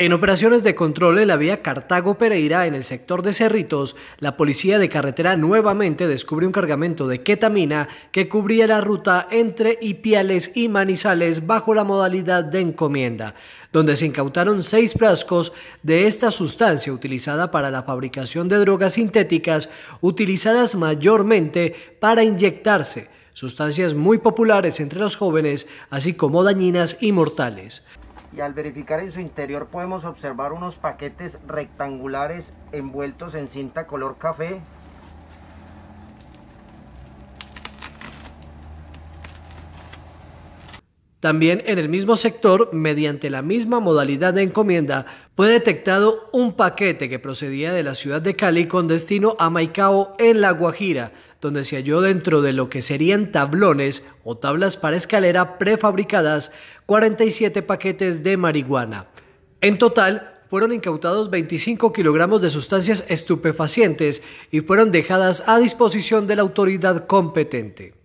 En operaciones de control en la vía Cartago-Pereira, en el sector de Cerritos, la policía de carretera nuevamente descubrió un cargamento de ketamina que cubría la ruta entre Ipiales y Manizales bajo la modalidad de encomienda, donde se incautaron seis frascos de esta sustancia utilizada para la fabricación de drogas sintéticas utilizadas mayormente para inyectarse, sustancias muy populares entre los jóvenes, así como dañinas y mortales y al verificar en su interior podemos observar unos paquetes rectangulares envueltos en cinta color café También en el mismo sector, mediante la misma modalidad de encomienda, fue detectado un paquete que procedía de la ciudad de Cali con destino a Maicao en La Guajira, donde se halló dentro de lo que serían tablones o tablas para escalera prefabricadas 47 paquetes de marihuana. En total, fueron incautados 25 kilogramos de sustancias estupefacientes y fueron dejadas a disposición de la autoridad competente.